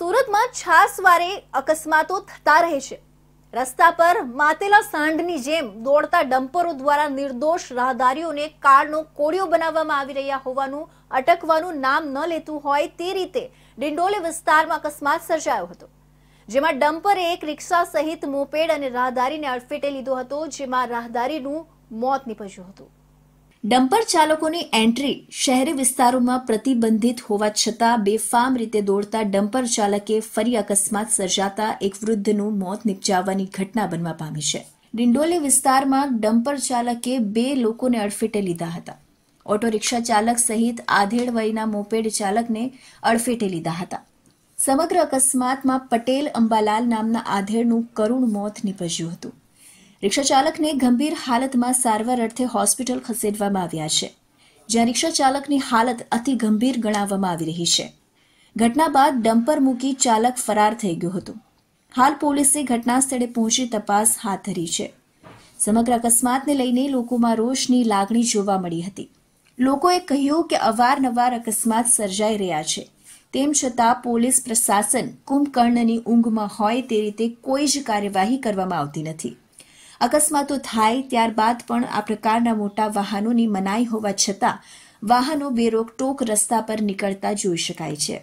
સુરતમાં છાસવારે અકસ્માતો થતા રહે છે રસ્તા પર માતેલા સાંઢની જેમ દોડતા ડમ્પરો દ્વારા નિર્દોષ રાહદારીઓને કારનો કોળિયો બનાવવામાં આવી રહ્યા હોવાનું અટકવાનું નામ ન લેતું હોય તે રીતે ડિંડોલી વિસ્તારમાં અકસ્માત સર્જાયો હતો જેમાં ડમ્પરે એક રિક્ષા સહિત મોપેડ અને રાહદારીને અડફેટે લીધો હતો જેમાં રાહદારીનું મોત નીપજ્યું હતું ડમ્પર ચાલકોની એન્ટ્રી શહેરી વિસ્તારોમાં પ્રતિબંધિત હોવા છતાં બેફામ રીતે દોડતા ડમ્પર ચાલકે ફરી અકસ્માત સર્જાતા એક વૃદ્ધનું મોત નિપજાવવાની ઘટના બનવા પામી છે ડિંડોલી વિસ્તારમાં ડમ્પર ચાલકે બે લોકોને અડફેટે લીધા હતા ઓટો રિક્ષા ચાલક સહિત આધેડ વયના મોપેડ ચાલકને અડફેટે લીધા હતા સમગ્ર અકસ્માતમાં પટેલ અંબાલાલ નામના આધેડનું કરુણ મોત નીપજ્યું હતું રિક્ષા ચાલકને ગંભીર હાલતમાં સારવાર અર્થે હોસ્પિટલ ખસેડવામાં આવ્યા છે જ્યાં રિક્ષા ચાલકની હાલત અતિ ગંભીર ગણાવવામાં આવી રહી છે ઘટના બાદ ડમ્પર મૂકી ચાલક ફરાર થઈ ગયો હતો હાલ પોલીસે ઘટના સ્થળે પહોંચી તપાસ હાથ ધરી છે સમગ્ર અકસ્માતને લઈને લોકોમાં રોષની લાગણી જોવા મળી હતી લોકોએ કહ્યું કે અવારનવાર અકસ્માત સર્જાઈ રહ્યા છે તેમ છતાં પોલીસ પ્રશાસન કુંભકર્ણની ઊંઘમાં હોય તે રીતે કોઈ જ કાર્યવાહી કરવામાં આવતી નથી અકસ્માતો થાય ત્યારબાદ પણ આ પ્રકારના મોટા વાહનોની મનાઈ હોવા છતાં વાહનો બેરોક ટોક રસ્તા પર નીકળતા જોઈ શકાય છે